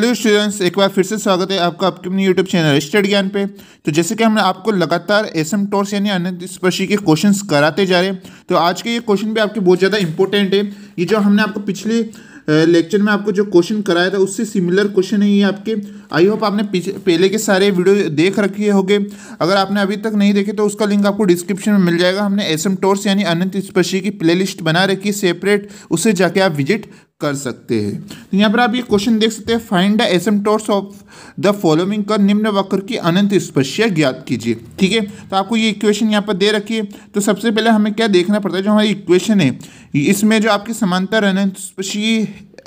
Hello students एक बार फिर से स्वागत है आपका आपके अपने यूट्यूब चैनल स्टड ज्ञान पे तो जैसे कि हमने आपको लगातार एस एम टोर्स यानी स्पर्शी के क्वेश्चंस कराते जा रहे हैं तो आज के ये क्वेश्चन भी आपके बहुत ज़्यादा इंपॉर्टेंट है ये जो हमने आपको पिछले लेक्चर में आपको जो क्वेश्चन कराया था उससे सिमिलर क्वेश्चन है ये आपके आई होप आपने पहले के सारे वीडियो देख रखे होंगे अगर आपने अभी तक नहीं देखे तो उसका लिंक आपको डिस्क्रिप्शन में मिल जाएगा हमने एस एम टोर्स यानी अनंत स्पर्शी की प्लेलिस्ट बना रखी है सेपरेट उसे जाके आप विजिट कर सकते हैं तो यहाँ पर आप ये क्वेश्चन देख सकते हैं find the asymptotes of the following कर निम्न वक्र की अनंत स्पर्शिया ज्ञात कीजिए ठीक है तो आपको ये इक्वेशन यहाँ पर दे रखी है तो सबसे पहले हमें क्या देखना पड़ता है जो हमारी इक्वेशन है इसमें जो आपकी समांतर अनंत स्पर्शी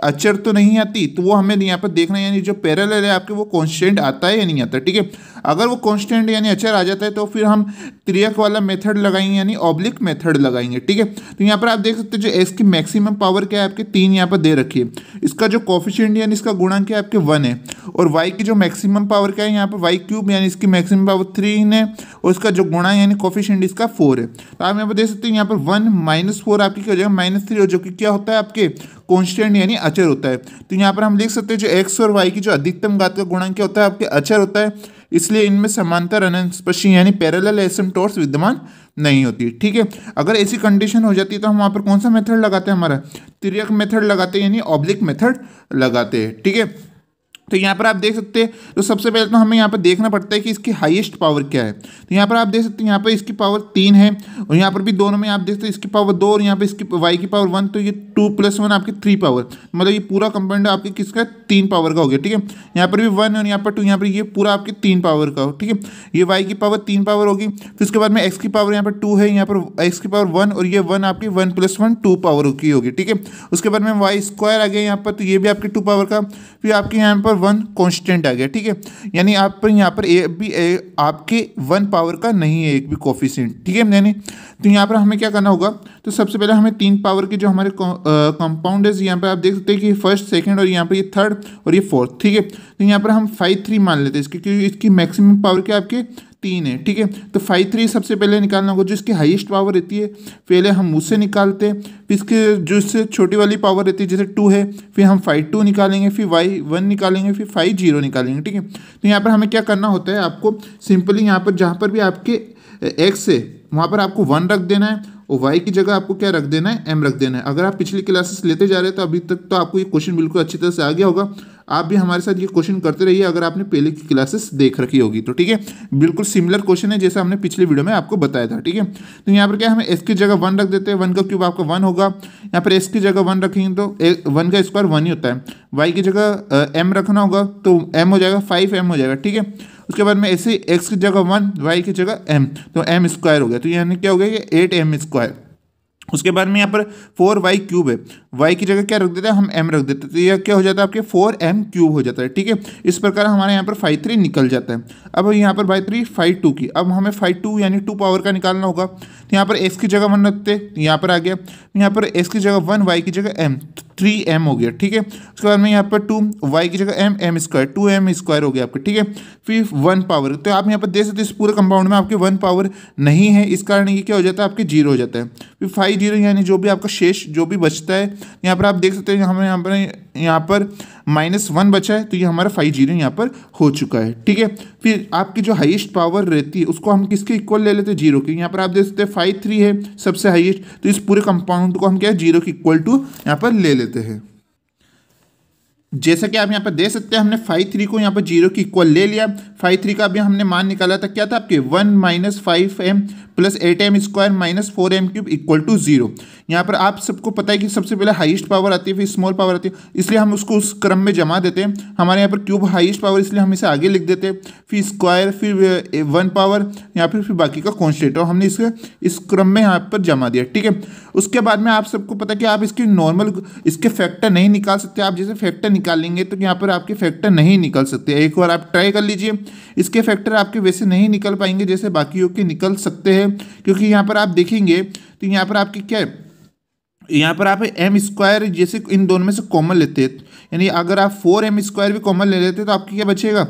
अचर तो नहीं आती तो वो हमें यहाँ पर देखना है यानी जो पैरल है आपके वो कॉन्स्टेंट आता है या नहीं आता ठीक है अगर वो कॉन्स्टेंट यानी अचर आ जाता है तो फिर हम त्रियक वाला मेथड लगाएंगे यानी ऑब्लिक मेथड लगाएंगे ठीक है तो यहाँ पर आप देख सकते हैं जो एस की मैक्सिमम पावर क्या है आपके तीन यहाँ पर दे रखी है इसका जो कॉफिशेंट यानी इसका गुणांक है आपके वन है और वाई की जो मैक्सिमम पावर क्या है यहाँ पर वाई क्यूब यानी इसकी मैक्सिमम पावर थ्री है और इसका जो गुणा यानी कॉफिशेंट इसका फोर है तो आप यहाँ पर देख सकते हैं यहाँ पर वन माइनस फोर आपकी क्या हो जाएगा माइनस थ्री जो कि क्या होता है आपके कॉन्स्टेंट यानी अचर होता है तो यहाँ पर हम लिख सकते हैं जो एक्स और वाई की जो अधिकतम घात का गुणांक क्या होता है आपके अचर होता है इसलिए इनमें समांतर अनस्पशी यानी पैरेलल टोर्स विद्यमान नहीं होती ठीक है अगर ऐसी कंडीशन हो जाती है तो हम वहाँ पर कौन सा मेथड लगाते हैं हमारा तिरक मेथड लगाते हैं यानी ऑब्लिक मेथड लगाते हैं ठीक है थीके? तो यहाँ पर आप देख सकते हैं तो सबसे पहले तो हमें यहाँ पर देखना पड़ता है कि इसकी हाईएस्ट पावर क्या है तो यहाँ पर आप देख सकते हैं यहाँ पर इसकी पावर तीन है और यहाँ पर भी दोनों में आप देख सकते हैं इसकी पावर दो और यहाँ पर इसकी वाई की पावर वन तो ये टू प्लस वन आपकी थ्री पावर मतलब ये पूरा कंपाउंड आपके किसका तीन पावर का हो गया ठीक है यहाँ पर भी वन और यहाँ पर टू यहाँ पर ये पूरा आपके तीन पावर का हो ठीक है ये वाई की पावर तीन पावर होगी फिर उसके बाद में एक्स की पावर यहाँ पर टू है यहाँ पर एक्स की पावर वन और ये वन आपकी one plus one two power की होगी ठीक है उसके बाद में वाई स्क्वायर आ गया यहाँ पर तो ये भी आपकी टू पावर का फिर आपके यहाँ पर वन कॉन्स्टेंट आ गया ठीक है यानी आप पर यहाँ पर ए भी ए, आपके वन पावर का नहीं है एक भी कॉफिशेंट ठीक है यानी तो यहाँ पर हमें क्या करना होगा तो सबसे पहले हमें तीन पावर के जो हमारे कंपाउंड है यहाँ पर आप देख सकते हैं कि फर्स्ट सेकेंड और यहाँ पर ये थर्ड और ये फोर्थ ठीक है तो यहाँ पर हम फाइव थ्री मान लेते हैं इसके क्योंकि इसकी मैक्सिमम पावर के आपके तीन है ठीक है तो फाइव थ्री सबसे पहले निकालना होगा जो इसकी हाईएस्ट पावर रहती है पहले हम उससे निकालते हैं फिर इसके जो इससे छोटी वाली पावर रहती है जैसे टू है फिर हम फाइव टू निकालेंगे फिर वाई वन निकालेंगे फिर फाइव जीरो निकालेंगे ठीक है तो यहाँ पर हमें क्या करना होता है आपको सिंपली यहाँ पर जहाँ पर भी आपके एक्स है वहाँ पर आपको वन रख देना है और वाई की जगह आपको क्या रख देना है एम रख देना है अगर आप पिछली क्लासेस लेते जा रहे हैं तो अभी तक तो आपको ये क्वेश्चन बिल्कुल अच्छी तरह से आ गया होगा आप भी हमारे साथ ये क्वेश्चन करते रहिए अगर आपने पहले की क्लासेस देख रखी होगी तो ठीक है बिल्कुल सिमिलर क्वेश्चन है जैसे हमने पिछले वीडियो में आपको बताया था ठीक है तो यहाँ पर क्या हमें एस की जगह वन रख देते हैं वन का क्यूब आपका वन होगा यहाँ पर एस की जगह वन रखेंगे तो वन का स्क्वायर वन ही होता है वाई की जगह एम रखना होगा तो एम हो जाएगा फाइव एम हो जाएगा ठीक है उसके बाद में ऐसे एक्स की जगह वन वाई की जगह एम तो एम स्क्वायर हो गया तो यानी क्या हो गया कि एट एम स्क्वायर उसके बाद में यहाँ पर फोर वाई क्यूब है वाई की जगह क्या रख देते हैं हम एम रख देते हैं तो यह क्या हो जाता है आपके फोर एम क्यूब हो जाता है ठीक है इस प्रकार हमारे यहाँ पर फाइव थ्री निकल जाता है अब यहाँ पर बाई थ्री फाइव टू की अब हमें फाइव टू यानी टू पावर का निकालना होगा तो यहाँ पर एक्स की जगह वन रखते यहाँ पर आ गया यहाँ पर एक्स की जगह वन वाई की जगह एम थ्री एम हो गया ठीक है उसके बाद में यहाँ पर टू वाई की जगह M M square two M square हो गया आपके ठीक है फिर वन पावर तो आप यहाँ पर देख सकते इस पूरे कंपाउंड में आपके वन पावर नहीं है इस कारण ये क्या हो जाता है आपके जीरो हो जाता है फिर फाइव जीरो यानी जो भी आपका शेष जो भी बचता है यहाँ पर आप देख सकते हैं हमें यहाँ पर यहाँ पर माइनस वन बचा है तो ये हमारा फाइव जीरो यहाँ पर हो चुका है ठीक है फिर आपकी जो हाईएस्ट पावर रहती है उसको हम किसके इक्वल ले लेते हैं जीरो के यहाँ पर आप देख सकते हैं फाइव थ्री है सबसे हाईएस्ट तो इस पूरे कंपाउंड को हम क्या जीरो के इक्वल टू यहाँ पर ले लेते हैं जैसा कि आप यहाँ पर दे सकते हैं हमने फाइव थ्री को यहाँ पर जीरो की इक्वल ले लिया फाइव थ्री का अभी हमने मान निकाला था क्या था आपके one minus five M plus eight M square minus four M cube equal to zero यहाँ पर आप सबको पता है कि सबसे पहले हाईएस्ट पावर आती है फिर स्मॉल पावर आती है इसलिए हम उसको उस क्रम में जमा देते हैं हमारे यहाँ पर क्यूब हाइस्ट पावर इसलिए हम इसे आगे लिख देते हैं फिर स्क्वायर फिर वन पावर या फिर फिर बाकी का कॉन्स्टेंट और हमने इसके इस क्रम में यहाँ पर जमा दिया ठीक है उसके बाद में आप सबको पता है कि आप इसकी नॉर्मल इसके फैक्टर नहीं निकाल सकते आप जैसे फैक्टर निकालेंगे तो यहाँ पर आपके फैक्टर नहीं निकल सकते एक बार आप ट्राई कर लीजिए इसके फैक्टर आपके वैसे नहीं निकल पाएंगे जैसे बाकियों के निकल सकते हैं क्योंकि यहाँ पर आप देखेंगे तो यहाँ पर आपके क्या है यहाँ पर आप एम स्क्वायर जैसे इन दोनों में से कॉमन लेते हैं यानी अगर आप फोर एम स्क्वायर भी कॉमन ले लेते हैं तो आपकी क्या बचेगा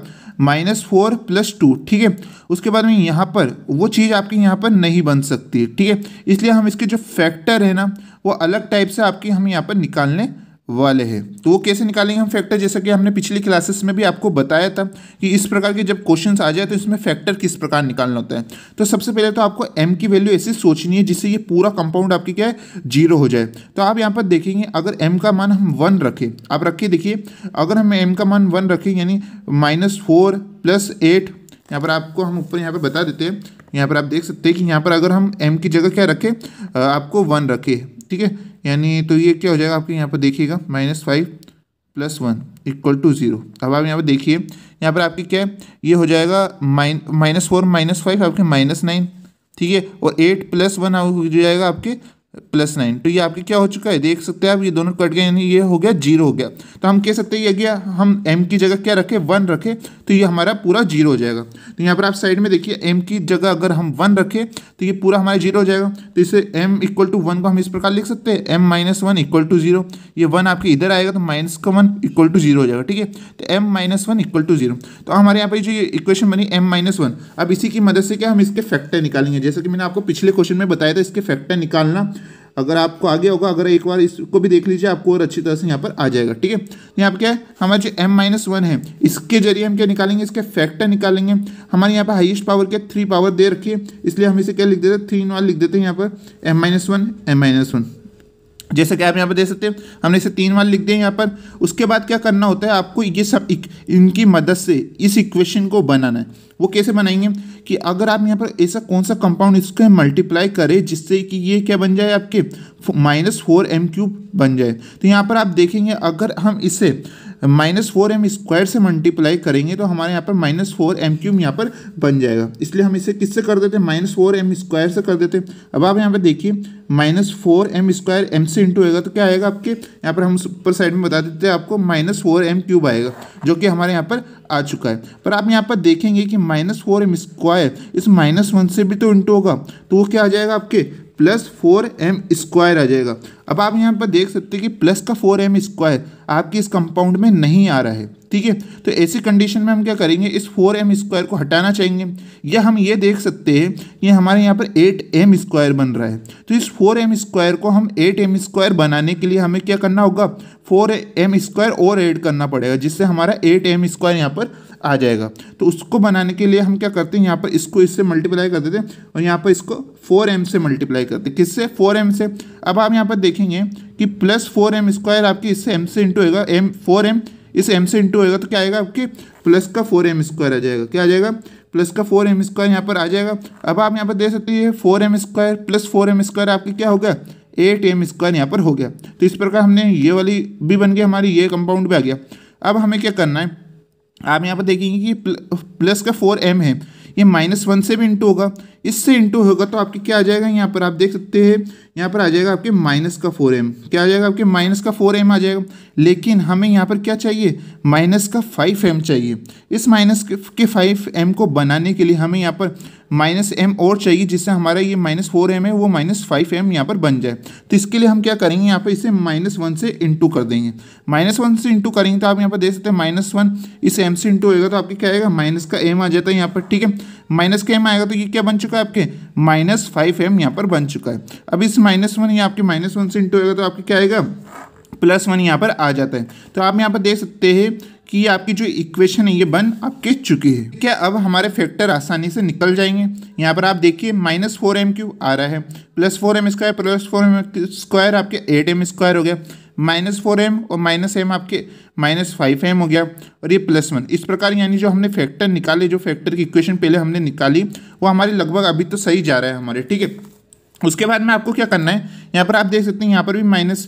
माइनस फोर प्लस टू ठीक है उसके बाद में यहाँ पर वो चीज़ आपके यहाँ पर नहीं बन सकती ठीक है इसलिए हम इसके जो फैक्टर है ना वो अलग टाइप से आपके हम यहाँ पर निकालने वाले हैं तो वो कैसे निकालेंगे हम फैक्टर जैसा कि हमने पिछली क्लासेस में भी आपको बताया था कि इस प्रकार के जब क्वेश्चंस आ जाए तो इसमें फैक्टर किस प्रकार निकालना होता है तो सबसे पहले तो आपको एम की वैल्यू ऐसी सोचनी है जिससे ये पूरा कंपाउंड आपकी क्या है जीरो हो जाए तो आप यहाँ पर देखेंगे अगर एम का मान हम वन रखें आप रखिए देखिए अगर हम एम का मान वन रखें यानी माइनस फोर प्लस एट यहाँ पर आपको हम ऊपर यहाँ पर बता देते हैं यहाँ पर आप देख सकते हैं कि यहाँ पर अगर हम एम की जगह क्या रखें आपको वन रखें ठीक है यानी तो ये क्या हो जाएगा आपके यहाँ पर देखिएगा minus five plus one equal to zero अब आप यहाँ पर देखिए यहाँ पर आपकी क्या है ये हो जाएगा mine minus four minus five आपके माइनस नाइन ठीक है और एट प्लस वन हो जाएगा आपके प्लस नाइन तो ये आपके क्या हो चुका है देख सकते हैं आप ये दोनों कट गए यानी ये हो गया जीरो हो गया तो हम कह सकते हैं ये गया हम एम की जगह क्या रखें वन रखें तो ये हमारा पूरा जीरो हो जाएगा तो यहाँ पर आप साइड में देखिए एम की जगह अगर हम वन रखें तो ये पूरा हमारा जीरो हो जाएगा तो इसे एम इक्वल टू वन को हम इस प्रकार लिख सकते हैं M minus one equal to zero ये वन आपके इधर आएगा तो माइनस का वन इक्वल टू जीरो हो जाएगा ठीक है तो M minus one equal to zero तो हमारे यहाँ पर जो इक्वेशन बनी एम माइनस वन अब इसी की मदद से क्या हम इसके फैक्टर निकालेंगे जैसे कि मैंने आपको पिछले क्वेश्चन में बताया था इसके फैक्टर निकालना अगर आपको आगे होगा अगर एक बार इसको भी देख लीजिए आपको और अच्छी तरह से यहाँ पर आ जाएगा ठीक है तो यहाँ पर क्या है हमारा जो एम माइनस वन है इसके जरिए हम क्या निकालेंगे इसके फैक्टर निकालेंगे हमारे यहाँ पर हाइएस्ट पावर के थ्री पावर दे रखी है इसलिए हम इसे क्या लिख देते हैं थ्री नॉल लिख देते हैं यहाँ पर M minus one M minus one जैसे कि आप यहाँ पर देख सकते हैं हमने इसे तीन बार लिख दिया यहाँ पर उसके बाद क्या करना होता है आपको ये सब इनकी मदद से इस इक्वेशन को बनाना है वो कैसे बनाएंगे कि अगर आप यहाँ पर ऐसा कौन सा कंपाउंड इसको मल्टीप्लाई करें जिससे कि ये क्या बन जाए आपके माइनस फोर एम क्यूब बन जाए तो यहाँ पर आप देखेंगे अगर हम इसे माइनस फोर एम स्क्वायर से मल्टीप्लाई करेंगे तो हमारे यहाँ पर माइनस फोर एम क्यूब यहाँ पर बन जाएगा इसलिए हम इसे किससे कर देते हैं माइनस फोर एम स्क्वायर से कर देते हैं अब आप यहाँ पर देखिए minus four M square M से इंटू आएगा तो क्या आएगा आपके यहाँ पर हम ऊपर साइड में बता देते हैं आपको माइनस फोर एम क्यूब आएगा जो कि हमारे यहाँ पर आ चुका है पर आप यहाँ पर देखेंगे कि माइनस फोर एम स्क्वायर इस माइनस वन से भी तो इंटू होगा तो वो क्या आ जाएगा आपके प्लस फोर एम स्क्वायर आ जाएगा अब आप यहाँ पर देख सकते हैं कि प्लस का फोर एम स्क्वायर आपकी इस कंपाउंड में नहीं आ रहा है ठीक है तो ऐसी कंडीशन में हम क्या करेंगे इस फोर एम स्क्वायर को हटाना चाहेंगे या हम ये देख सकते हैं कि हमारे यहाँ पर एट एम स्क्वायर बन रहा है तो इस फोर एम स्क्वायर को हम एट एम स्क्वायर बनाने के लिए हमें क्या करना होगा फोर एम स्क्वायर और ऐड करना पड़ेगा जिससे हमारा एट एम स्क्वायर यहाँ पर आ जाएगा तो उसको बनाने के लिए हम क्या करते हैं यहाँ पर इसको इससे मल्टीप्लाई कर देते हैं और यहाँ पर इसको फोर एम से मल्टीप्लाई करते हैं किससे फोर एम से अब आप यहाँ पर देखेंगे कि प्लस फोर एम स्क्वायर आपकी इससे एम से इंटू होगा एम फोर एम इस एम से इंटू होएगा तो क्या आएगा आपके प्लस का फोर एम स्क्वायर आ जाएगा क्या आ जाएगा प्लस का फोर एम स्क्वायर यहाँ पर आ जाएगा अब आप यहाँ पर देख सकते हैं four M square plus four M square आपके क्या हो गया एट एम स्क्वायर यहाँ पर हो गया तो इस प्रकार हमने ये वाली भी बन गया हमारी ये कंपाउंड भी आ गया अब हमें क्या करना है आप यहाँ पर देखेंगे कि प्लस का फोर एम है ये माइनस वन से भी इंटू होगा इससे इंटू होगा तो आपके क्या आ जाएगा यहाँ पर आप देख सकते हैं यहाँ पर आ जाएगा आपके माइनस का फोर एम क्या आ जाएगा आपके माइनस का फोर एम आ जाएगा लेकिन हमें यहाँ पर क्या चाहिए माइनस का फाइव एम चाहिए इस माइनस के फाइव एम को बनाने के लिए हमें यहाँ पर माइनस एम और चाहिए जिससे हमारा ये माइनस फोर एम है वो माइनस फाइव एम यहाँ पर बन जाए तो इसके लिए हम क्या करेंगे यहाँ पर इसे माइनस वन से इंटू कर देंगे माइनस वन से इंटू करेंगे तो आप यहाँ पर देख सकते हैं माइनस वन इस एम से इंटू होगा तो आपके क्या आएगा माइनस का एम आ जाता है यहाँ पर ठीक है माइनस के एम आएगा तो ये क्या बन चुका है आपके माइनस फाइव एम यहाँ पर बन चुका है अब इस माइनस वन यहाँ आपके माइनस वन से इंटू होगा तो आपके क्या आएगा प्लस वन यहाँ पर आ जाता है तो आप यहाँ पर देख सकते हैं कि आपकी जो इक्वेशन है ये बन आपके चुकी है क्या अब हमारे फैक्टर आसानी से निकल जाएंगे यहाँ पर आप देखिए माइनस फोर एम क्यू आ रहा है plus four M square plus four M square आपके एट एम स्क्वायर हो गया माइनस फोर एम और माइनस एम आपके माइनस फाइव एम हो गया और ये प्लस वन इस प्रकार यानी जो हमने फैक्टर निकाले जो फैक्टर की इक्वेशन पहले हमने निकाली वो हमारे लगभग अभी तो सही जा रहा है हमारे ठीक है उसके बाद में आपको क्या करना है यहाँ पर आप देख सकते हैं यहाँ पर भी minus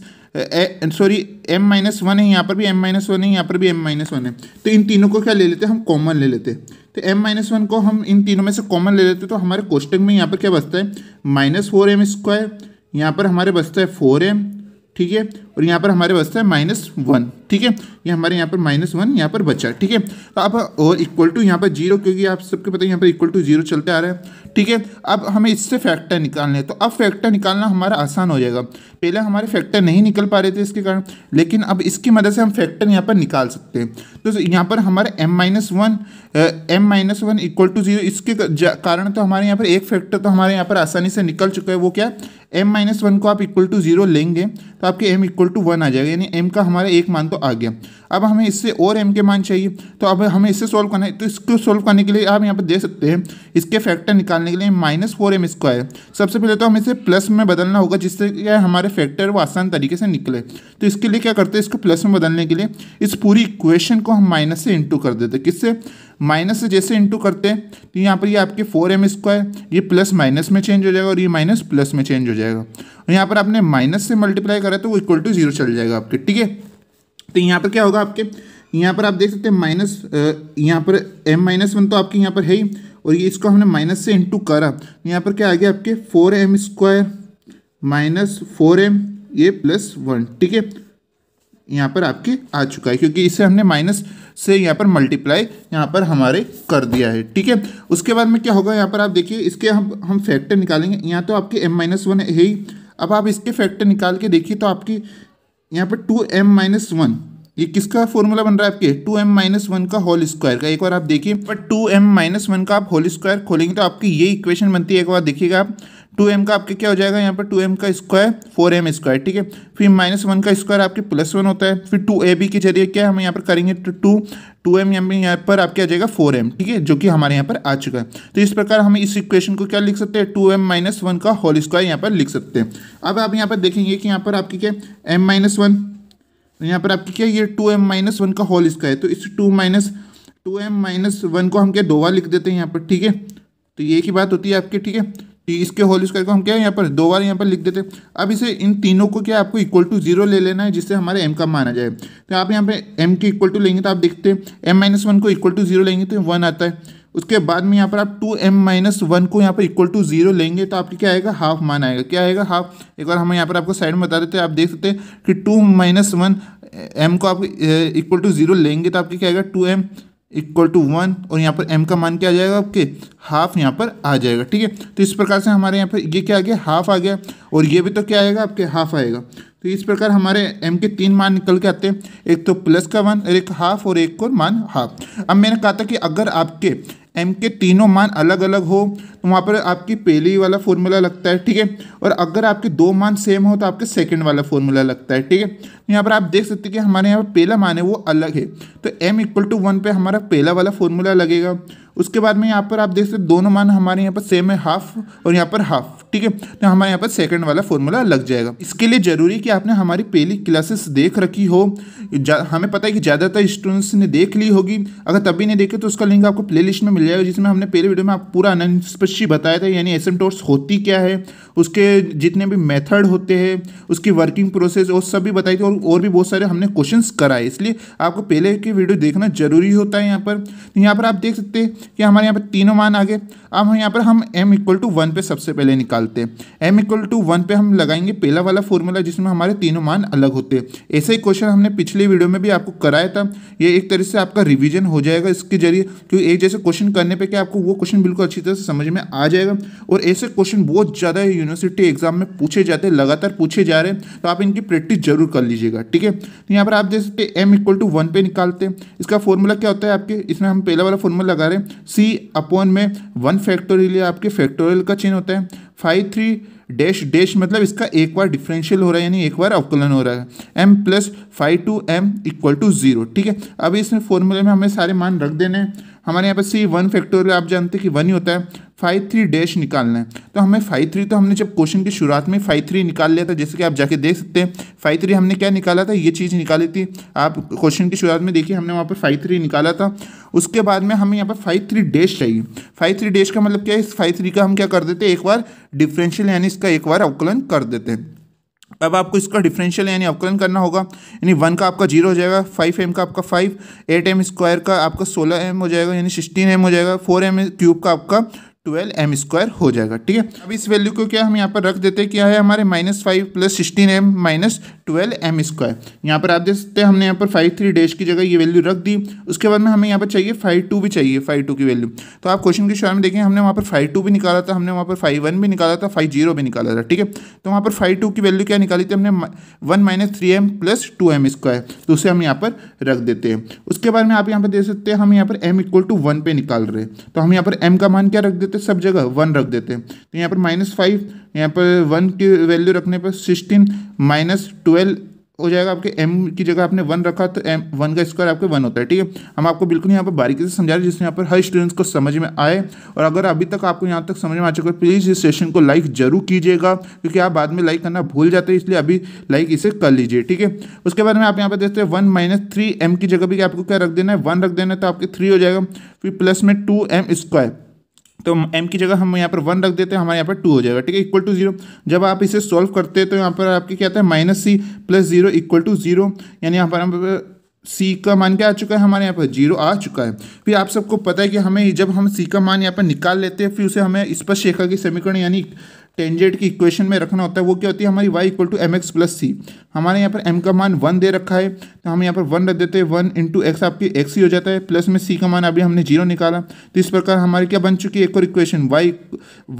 sorry M minus one है यहाँ पर भी एम माइनस वन है यहाँ पर भी एम माइनस वन है तो इन तीनों को क्या ले लेते हैं हम कॉमन ले लेते हैं तो एम माइनस वन को हम इन तीनों में से कॉमन ले लेते हैं तो हमारे क्वेश्चन में यहाँ पर क्या बचता है माइनस फोर एम स्क्वायर यहाँ पर हमारे बचता है फोर एम ठीक है और यहाँ पर हमारे बचता है माइनस वन ठीक है ये हमारे यहाँ पर माइनस वन यहाँ पर बचा ठीक है तो अब और इक्वल टू यहाँ पर जीरो क्योंकि आप सबके पता है यहाँ पर इक्वल टू जीरो चलते आ रहे हैं ठीक है अब हमें इससे फैक्टर निकालने हैं तो अब फैक्टर निकालना हमारा आसान हो जाएगा पहले हमारे फैक्टर नहीं निकल पा रहे थे इसके कारण लेकिन अब इसकी मदद से हम फैक्टर यहाँ पर निकाल सकते हैं तो यहाँ पर हमारे M minus one M minus one equal to zero इसके कारण तो हमारे यहाँ पर एक फैक्टर तो हमारे यहाँ पर आसानी से निकल चुका है वो क्या एम माइनस वन को आप इक्वल टू जीरो लेंगे तो आपके M equal equal to one आ जाएगा यानी एम का हमारा एक मान तो आ गया अब हमें इससे और एम के मान चाहिए तो अब हमें इससे सॉल्व करना है तो इसको सॉल्व करने के लिए आप यहाँ पर दे सकते हैं इसके फैक्टर निकालने के लिए माइनस फोर एम स्क्वायर सबसे पहले तो हमें इसे प्लस में बदलना होगा जिससे क्या हमारे फैक्टर वो आसान तरीके से निकले तो इसके लिए क्या करते हैं इसको प्लस में बदलने के लिए इस पूरी इक्वेशन को हम माइनस से इंटू कर देते किससे माइनस से जैसे इंटू करते हैं तो यहाँ पर ये आपके फोर एम स्क्वायर ये प्लस माइनस में चेंज हो जाएगा और ये माइनस प्लस में चेंज हो जाएगा और यहाँ पर आपने माइनस से मल्टीप्लाई करा तो वो इक्वल टू जीरो चल जाएगा आपके ठीक है तो यहाँ पर क्या होगा आपके यहाँ पर आप देख सकते हैं माइनस यहाँ पर एम माइनस वन तो आपके यहाँ पर है ही और ये इसको हमने माइनस से इंटू करा तो यहाँ पर क्या आ गया आपके four M square minus four M ये प्लस वन ठीक है यहाँ पर आपके आ चुका है क्योंकि इसे हमने माइनस से यहाँ पर मल्टीप्लाई यहाँ पर हमारे कर दिया है ठीक है उसके बाद में क्या होगा यहाँ पर आप देखिए इसके हम हम फैक्टर निकालेंगे यहाँ तो आपके एम माइनस वन है ही अब आप इसके फैक्टर निकाल के देखिए तो आपकी यहाँ पर टू एम माइनस वन ये किसका फॉर्मूला बन रहा है आपके टू एम माइनस वन का होल स्क्वायर का एक बार आप देखिए पर टू एम माइनस वन का आप होल स्क्वायर खोलेंगे तो आपकी ये इक्वेशन बनती है एक बार देखिएगा आप टू एम का आपके क्या हो जाएगा यहाँ पर टू एम का स्क्वायर फोर एम स्क्वायर ठीक है फिर माइनस वन का स्क्वायर आपके प्लस वन होता है फिर टू ए बी के जरिए क्या हम यहाँ पर करेंगे टू टू एम यहाँ यहाँ पर आपके आ जाएगा फोर एम ठीक है जो कि हमारे यहाँ पर आ चुका है तो इस प्रकार हम इस इक्वेशन को क्या लिख सकते हैं टू एम माइनस वन का होल स्क्वायर यहाँ पर लिख सकते हैं अब आप यहाँ पर देखेंगे कि यहाँ पर आपकी क्या एम माइनस वन यहाँ पर आपकी क्या ये टू एम माइनस वन का होल स्क्वायर तो इस two minus two M minus one को हम क्या दो बार लिख देते हैं यहाँ पर ठीक है तो ये की बात होती है आपके ठीक है कि इसके होल स्क्वायर को हम क्या यहाँ पर दो बार यहाँ पर लिख देते अब इसे इन तीनों को क्या आपको इक्वल टू जीरो ले लेना है जिससे हमारे एम का माना जाए तो आप यहाँ पे एम के इक्वल टू लेंगे तो आप देखते हैं एम माइनस वन को इक्वल टू जीरो लेंगे तो वन आता है उसके बाद में यहाँ पर आप टू एम माइनस वन को यहाँ पर इक्वल टू जीरो लेंगे तो आपके क्या आएगा हाफ मान आएगा क्या आएगा हाफ एक बार हम यहाँ पर आपको साइड में बता देते हैं आप देख सकते हैं कि टू माइनस वन एम को आप इक्वल टू जीरो लेंगे तो आपके क्या आएगा two M equal to one और यहाँ पर m का मान क्या आ जाएगा आपके हाफ यहाँ पर आ जाएगा ठीक है तो इस प्रकार से हमारे यहाँ पर ये क्या आ गया हाफ आ गया और ये भी तो क्या आएगा आपके हाफ आएगा तो इस प्रकार हमारे m के तीन मान निकल के आते हैं एक तो प्लस का वन और एक हाफ और एक और मान हाफ अब मैंने कहा था कि अगर आपके एम के तीनों मान अलग अलग हो तो वहाँ पर आपकी पहली वाला फॉर्मूला लगता है ठीक है और अगर आपके दो मान सेम हो तो आपके सेकंड वाला फॉर्मूला लगता है ठीक है तो यहाँ पर आप देख सकते हैं कि हमारे यहाँ पर पहला मान है वो अलग है तो एम इक्वल टू वन पर हमारा पहला वाला फॉर्मूला लगेगा उसके बाद में यहाँ पर आप देख सकते दोनों मान हमारे यहाँ पर सेम है हाफ और यहाँ पर हाफ ठीक है तो हमारे यहाँ पर सेकंड वाला फॉर्मूला लग जाएगा इसके लिए ज़रूरी कि आपने हमारी पहली क्लासेस देख रखी हो हमें पता है कि ज़्यादातर स्टूडेंट्स ने देख ली होगी अगर तभी नहीं देखे तो उसका लिंक आपको प्ले में मिल जाएगा जिसमें हमने पहले वीडियो में आप पूरा अनस्पष्टी बताया था यानी एस होती क्या है उसके जितने भी मेथड होते हैं उसकी वर्किंग प्रोसेस और सब भी बताई थी और और भी बहुत सारे हमने क्वेश्चन कराए इसलिए आपको पहले की वीडियो देखना जरूरी होता है यहाँ पर तो यहाँ पर आप देख सकते हैं कि हमारे यहाँ पर तीनों मान आ गए अब हम यहाँ पर हम एम इक्वल टू वन पे सबसे पहले निकाल निकालते एम इक्वल टू वन पे हम लगाएंगे पहला वाला फॉर्मूला जिसमें हमारे तीनों मान अलग होते ऐसे ही क्वेश्चन हमने पिछले वीडियो में भी आपको कराया था ये एक तरह से आपका रिविजन हो जाएगा इसके जरिए क्योंकि तो एक जैसे क्वेश्चन करने पर क्या आपको वो क्वेश्चन बिल्कुल अच्छी तरह से समझ में आ जाएगा और ऐसे क्वेश्चन बहुत ज़्यादा यूनिवर्सिटी एग्जाम में पूछे जाते हैं लगातार पूछे जा रहे हैं तो आप इनकी प्रैक्टिस जरूर कर लीजिएगा ठीक है तो यहाँ पर आप देख सकते एम इक्वल टू वन पे निकालते हैं इसका फॉर्मूला क्या होता है आपके इसमें हम पहला वाला फॉर्मूला लगा रहे हैं सी अपॉन में वन फैक्टोरियल आपके फैक्टोरियल का चिन्ह होता है फाइव थ्री डैश डैश मतलब इसका एक बार डिफरेंशियल हो रहा है यानी एक बार अवकलन हो रहा है M plus five two M equal to zero ठीक है अब इसमें फॉर्मूले में हमें सारे मान रख देने हैं हमारे यहाँ पर सी वन फैक्टोरियल आप जानते हैं कि वन ही होता है फाइव थ्री डैश निकालना है तो हमें फाइव थ्री तो हमने जब क्वेश्चन की शुरुआत में फाइव थ्री निकाल लिया था जैसे कि आप जाके देख सकते हैं फाइव थ्री हमने क्या निकाला था ये चीज़ निकाली थी आप क्वेश्चन की शुरुआत में देखिए हमने वहाँ पर फाइव थ्री निकाला था उसके बाद में हमें यहाँ पर फाइव थ्री डैश चाहिए फाइव थ्री डैश का मतलब क्या है इस फाइव थ्री का हम क्या कर देते हैं एक बार डिफ्रेंशियल यानी इसका एक बार अवकलन कर देते हैं अब आपको इसका डिफरेंशियल यानी अवकलन करना होगा यानी वन का आपका जीरो हो जाएगा फाइव एम का आपका फाइव एट एम स्क्वायर का आपका सोलह एम हो जाएगा यानी सिक्सटीन एम हो जाएगा फोर एम क्यूब का आपका ट्वेल्व एम स्क्वायर हो जाएगा ठीक है अब इस वैल्यू को क्या हम यहाँ पर रख देते हैं क्या है हमारे minus five plus sixteen M minus twelve M square यहाँ पर आप देख सकते हैं हमने यहाँ पर फाइव थ्री डेज की जगह ये वैल्यू रख दी उसके बाद में हमें यहाँ पर चाहिए फाइव टू भी चाहिए फाइव टू की वैल्यू तो आप क्वेश्चन के शुरू में देखें हमने वहाँ पर फाइव टू भी निकाला था हमने वहाँ पर फाइव वन भी निकाला था फाइव जीरो भी निकाला था ठीक है तो वहाँ पर फाइव टू की वैल्यू क्या निकाली थी हमने one minus three M plus two M square तो उसे हम यहाँ पर रख देते हैं उसके बाद में आप यहाँ पर देख सकते हैं हम यहाँ पर एम इक्वल टू वन पे निकाल रहे हैं तो हम यहाँ पर एम का मान क्या रख देते तो सब जगह वन रख देते हैं तो यहाँ पर माइनस फाइव यहाँ पर वन की वैल्यू रखने पर सिक्सटीन माइनस ट्वेल्व हो जाएगा आपके एम की जगह आपने वन रखा तो एम वन का स्क्वायर आपके वन होता है ठीक है हम आपको बिल्कुल यहाँ पर बारीकी से समझा रहे हैं जिससे यहाँ पर हर स्टूडेंट्स को समझ में आए और अगर अभी तक आपको यहाँ तक समझ में आ चुका है प्लीज़ इस सेशन को लाइक जरूर कीजिएगा क्योंकि आप बाद में लाइक करना भूल जाते हैं इसलिए अभी लाइक इसे कर लीजिए ठीक है उसके बाद में आप यहाँ पर देखते हैं वन माइनस थ्री एम की जगह भी आपको क्या रख देना है वन रख देना है तो आपके थ्री हो जाएगा फिर प्लस में टू एम स्क्वायर तो एम की जगह हम यहाँ पर वन रख देते हैं हमारे यहाँ पर टू हो जाएगा ठीक है इक्वल टू जीरो जब आप इसे सॉल्व करते हैं तो यहाँ पर आपके क्या आता है minus C plus zero equal to zero यानी यहाँ पर हम सी का मान क्या आ चुका है हमारे यहाँ पर जीरो आ चुका है फिर आप सबको पता है कि हमें जब हम सी का मान यहाँ पर निकाल लेते हैं फिर उसे हमें स्पष्ट रेखा की समीकरण यानी टेंजेंट की इक्वेशन में रखना होता है वो क्या होती है हमारी Y equal to M X plus C हमारे यहाँ पर एम का मान वन दे रखा है तो हम यहाँ पर वन रख देते हैं वन इंटू एक्स आपकी एक्स ही हो जाता है प्लस में सी का मान अभी हमने जीरो निकाला तो इस प्रकार हमारी क्या बन चुकी है एक और equation Y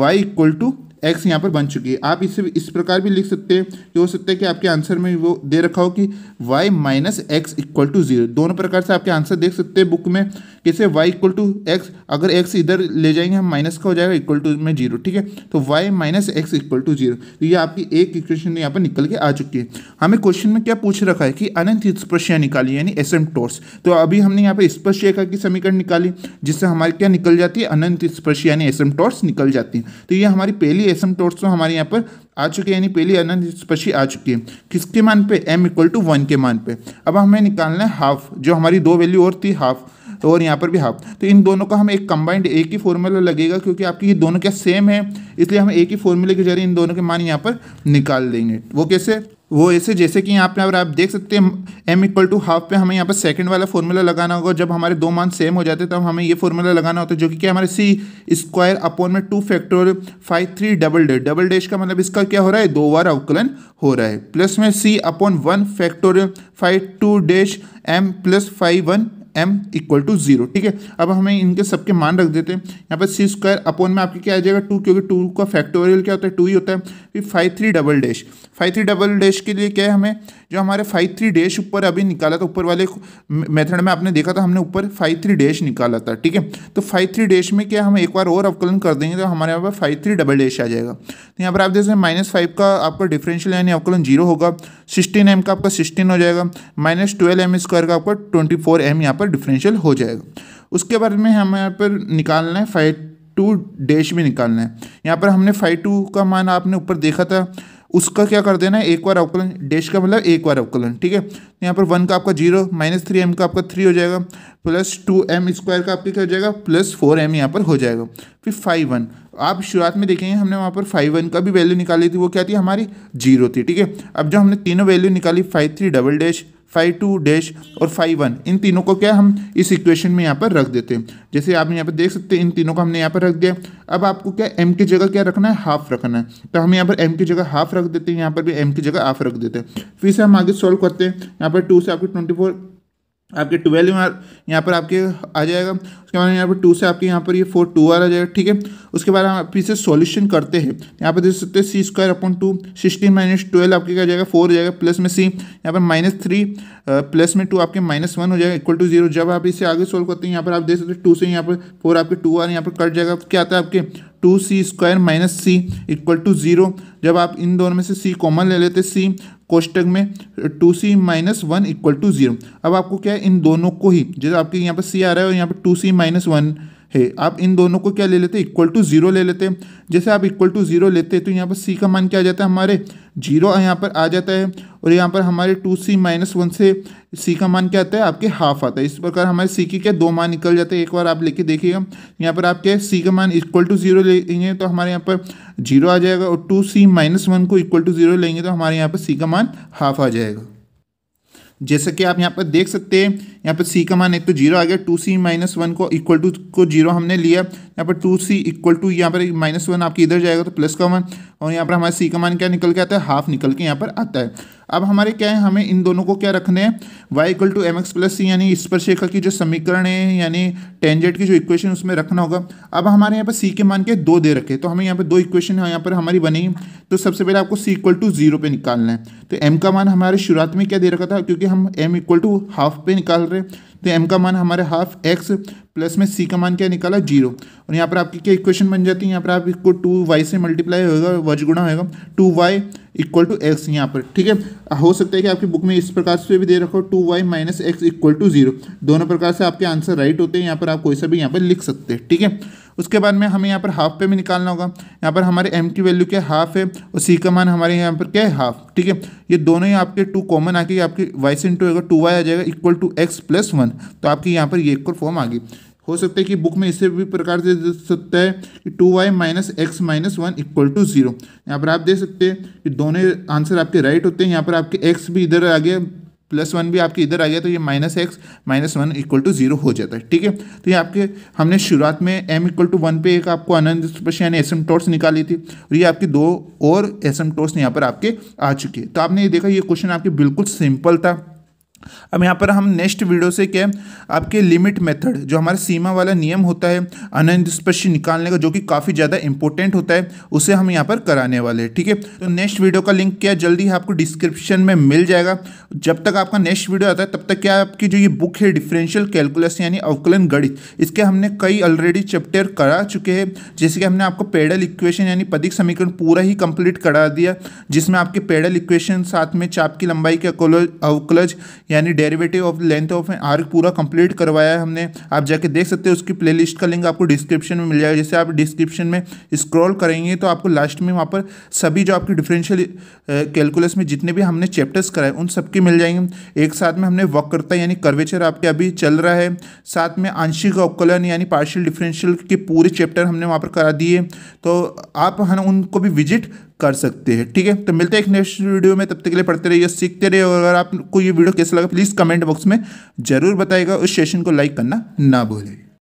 Y equal to X यहाँ पर बन चुकी है आप इसे इस प्रकार भी लिख सकते हैं कि हो सकता है कि आपके आंसर में वो दे रखा हो कि Y minus X equal to zero दोनों प्रकार से आपके आंसर देख सकते हैं बुक में कैसे वाई इक्वल टू एक्स अगर एक्स इधर ले जाएंगे हम माइनस का हो जाएगा इक्वल टू में जीरो ठीक है तो Y minus X equal to zero तो ये आपकी एक इक्वेशन यहाँ पर निकल के आ चुकी है हमें क्वेश्चन में क्या पूछ रखा है कि अनंत स्पर्शियाँ निकाली यानी एस एम टोर्स तो अभी हमने यहाँ पर स्पर्श रेखा की समीकरण निकाली जिससे हमारी क्या निकल जाती है अनंत स्पर्श यानी एस एम टोर्स निकल जाती है तो ये हमारी पहली एसम टोर्स तो हमारे यहाँ पर आ चुके हैं यानी पहली अनंत स्पर्शी आ चुकी है किसके मान पे एम इक्वल टू वन के मान पे अब हमें निकालना है हाफ जो हमारी दो वैल्यू और थी हाफ और यहाँ पर भी हाफ तो इन दोनों का हम एक कंबाइंड एक ही फॉर्मूला लगेगा क्योंकि आपकी ये दोनों क्या सेम है इसलिए हम एक ही फॉर्मूले के जरिए इन दोनों के मान यहाँ पर निकाल देंगे वो कैसे वो ऐसे जैसे कि यहाँ पे अगर आप देख सकते हैं एम इक्वल टू हाफ पे हमें यहाँ पर सेकंड वाला फॉर्मूला लगाना होगा जब हमारे दो मान सेम हो जाते तब हमें ये फॉर्मूला लगाना होता है जो कि क्या हमारे सी स्क्वायर अपॉन में two factor five three double day double dash का मतलब इसका क्या हो रहा है दो बार अवकलन हो रहा है प्लस में C upon one factor five two dash M plus five one M equal to zero ठीक है अब हमें इनके सबके मान रख देते हैं यहाँ पर सी स्क्वायर अपोन में आपके क्या आ जाएगा टू क्योंकि टू का फैक्टोरियल क्या होता है टू ही होता है फिर five three double dash five three double dash के लिए क्या है हमें जो हमारे फाइव थ्री डैश ऊपर अभी निकाला था ऊपर वाले मेथड में आपने देखा था हमने ऊपर फाइव थ्री डैश निकाला था ठीक है तो फाइव थ्री डैश में क्या हम एक बार और अवकलन कर देंगे तो हमारे यहाँ पर फाइव थ्री डबल डैश आ जाएगा तो यहाँ पर आप जैसे माइनस फाइव का आपका डिफरेंशियल यानी अवकलन जीरो होगा सिक्सटीन एम का आपका सिक्सटीन हो जाएगा माइनस ट्वेल्व एम स्क्वायर का आपका ट्वेंटी फोर एम यहाँ पर पर डिफरेंशियल हो जाएगा उसके बाद में हमें यहाँ पर निकालना है फाइव टू डैश में निकालना है यहाँ पर हमने फाइव टू का मान आपने ऊपर देखा था उसका क्या कर देना है एक बार अवकलन डैश का मतलब एक बार अवकलन ठीक है तो यहाँ पर वन का आपका जीरो माइनस थ्री एम का आपका थ्री हो जाएगा प्लस टू एम स्क्वायर का आपका क्या हो जाएगा प्लस फोर एम यहाँ पर हो जाएगा फिर फाइव वन आप शुरुआत में देखेंगे हमने वहाँ पर फाइव वन का भी वैल्यू निकाली थी वो क्या थी हमारी जीरो थी ठीक है अब जो हमने तीनों वैल्यू निकाली five three double dash five two dash और फाइव वन इन तीनों को क्या हम इस इक्वेशन में यहाँ पर रख देते हैं जैसे आप यहाँ पर देख सकते हैं इन तीनों को हमने यहाँ पर रख दिया अब आपको क्या एम की जगह क्या रखना है हाफ रखना है तो हम यहाँ पर एम की जगह हाफ रख देते हैं यहाँ पर भी एम की जगह हाफ रख देते हैं फिर से हम आगे सॉल्व करते हैं यहाँ पर टू से आपकी ट्वेंटी फोर आपके ट्वेल्व यहाँ यहाँ पर आपके आ जाएगा उसके बाद यहाँ पर टू से आपके यहाँ पर ये फोर टू आ जाएगा ठीक है उसके बाद हम आप इसे सॉल्यूशन करते हैं यहाँ पर देख सकते हैं C square upon two sixteen minus twelve आपके क्या जाएगा फोर हो जाएगा प्लस में सी यहाँ पर माइनस थ्री प्लस में टू आपके माइनस वन हो जाएगा इक्वल टू जीरो जब आप इसे आगे सोल्व करते हैं यहाँ पर आप देख सकते हैं टू से यहाँ पर फोर आपके टू आर यहाँ पर कट जाएगा क्या आता है आपके two C square minus C equal to zero जब आप इन दोनों में से सी कॉमन ले लेते सी कोष्टक में two C minus one equal to zero अब आपको क्या है इन दोनों को ही जैसे आपके यहाँ पर सी आ रहा है और यहाँ पर टू सी माइनस वन है आप इन दोनों को क्या ले लेते हैं इक्वल टू जीरो ले लेते हैं जैसे आप इक्वल टू जीरो लेते हैं तो यहाँ पर सी का मान क्या आ जाता है हमारे जीरो यहाँ पर आ जाता है और यहाँ पर हमारे टू सी माइनस वन से सी का मान क्या आता है आपके हाफ आता है इस प्रकार हमारे सी की क्या दो मान निकल जाते हैं एक बार आप लेके देखिएगा यहाँ पर आप क्या सी का मान इक्वल टू जीरो लेंगे तो हमारे यहाँ पर जीरो आ जाएगा और टू सी माइनस वन को इक्वल टू जीरो लेंगे तो हमारे यहाँ पर सी का मान हाफ आ जाएगा जैसे कि आप यहाँ पर देख सकते हैं यहाँ पर सी का मान एक तो जीरो आ गया टू सी माइनस वन को इक्वल टू को जीरो हमने लिया यहाँ पर टू सी इक्वल टू यहाँ पर माइनस वन आपकी इधर जाएगा तो प्लस का वन और यहाँ पर हमारा सी का मान क्या निकल के आता है हाफ निकल के यहाँ पर आता है अब हमारे क्या है हमें इन दोनों को क्या रखने हैं Y equal to M X plus C यानी स्पर्शेखा की जो समीकरण है यानी टेंजेट की जो इक्वेशन उसमें रखना होगा अब हमारे यहाँ पर सी के मान के दो दे रखे तो हमें यहाँ पर दो इक्वेशन यहाँ पर हमारी बनी तो सबसे पहले आपको सी इक्वल टू जीरो पर निकालना है तो एम का मान हमारे शुरुआत में क्या दे रखा था क्योंकि हम एम इक्वल टू हाफ पे निकाल रहे हैं तो एम का मान हमारे हाफ एक्स प्लस में सी का मान क्या निकाला जीरो और यहाँ पर आपकी क्या इक्वेशन बन जाती है यहाँ पर आप इसको टू वाई से मल्टीप्लाई होगा वज गुणा होगा two Y equal to X यहाँ पर ठीक है हो सकता है कि आपकी बुक में इस प्रकार से भी दे रखो two Y minus X equal to zero दोनों प्रकार से आपके आंसर राइट होते हैं यहाँ पर आप कोई सा भी यहाँ पर लिख सकते हैं ठीक है उसके बाद में हमें यहाँ पर हाफ पे भी निकालना होगा यहाँ पर हमारे एम की वैल्यू क्या हाफ है और सी का मान हमारे यहाँ पर क्या है हाफ ठीक है ये दोनों ही आपके टू कॉमन आके आपके वाई से इंटू होगा टू वाई आ जाएगा equal to X plus one तो आपकी यहाँ पर ये एक और फॉर्म आ गई हो सकता है कि बुक में इसे भी प्रकार से दे सकता है कि two Y minus X minus one equal to zero यहाँ पर आप देख सकते हैं कि दोनों आंसर आपके राइट होते हैं यहाँ पर आपके एक्स भी इधर आ गया प्लस वन भी आपके इधर आ गया तो ये minus X minus one equal to zero हो जाता है ठीक है तो ये आपके हमने शुरुआत में एम इक्वल टू वन पे एक आपको अनंत स्पर्श यानी एस एम टोर्स निकाली थी और ये आपकी दो और एस एम टोर्स यहाँ पर आपके आ चुके हैं तो आपने ये देखा ये क्वेश्चन आपके बिल्कुल सिंपल था अब यहाँ पर हम नेक्स्ट वीडियो से क्या आपके लिमिट मेथड जो हमारे सीमा वाला नियम होता है स्पर्श निकालने का जो कि काफ़ी ज़्यादा इंपॉर्टेंट होता है उसे हम यहाँ पर कराने वाले हैं ठीक है तो नेक्स्ट वीडियो का लिंक क्या जल्दी आपको डिस्क्रिप्शन में मिल जाएगा जब तक आपका नेक्स्ट वीडियो आता है तब तक क्या आपकी जो ये बुक है डिफरेंशियल कैलकुलस यानी अवकलन गणित इसके हमने कई ऑलरेडी चैप्टर करा चुके हैं जैसे कि हमने आपको पेडल इक्वेशन यानी पदिक समीकरण पूरा ही कंप्लीट करा दिया जिसमें आपके पेडल इक्वेशन साथ में चाप की लंबाई के अवकलज यानी derivative of length of an arc पूरा कंप्लीट करवाया है हमने आप जाके देख सकते हो उसकी प्लेलिस्ट का लिंक आपको डिस्क्रिप्शन में मिल जाएगा जैसे आप डिस्क्रिप्शन में स्क्रॉल करेंगे तो आपको लास्ट में वहाँ पर सभी जो आपकी डिफरेंशियल कैलकुलस में जितने भी हमने चैप्टर्स कराए उन सबके मिल जाएंगे एक साथ में हमने वक्रता यानी कर्वेचर आपके अभी चल रहा है साथ में आंशिक अवकलन यानी पार्शियल डिफरेंशियल के पूरे चैप्टर हमने वहाँ पर करा दिए तो आप हम उनको भी विजिट कर सकते हैं ठीक है तो मिलते हैं एक नेक्स्ट वीडियो में तब तक के लिए पढ़ते रहिए सीखते रहिए और अगर आपको ये वीडियो कैसा लगा प्लीज़ कमेंट बॉक्स में ज़रूर बताएगा उस सेशन को लाइक करना ना भूलें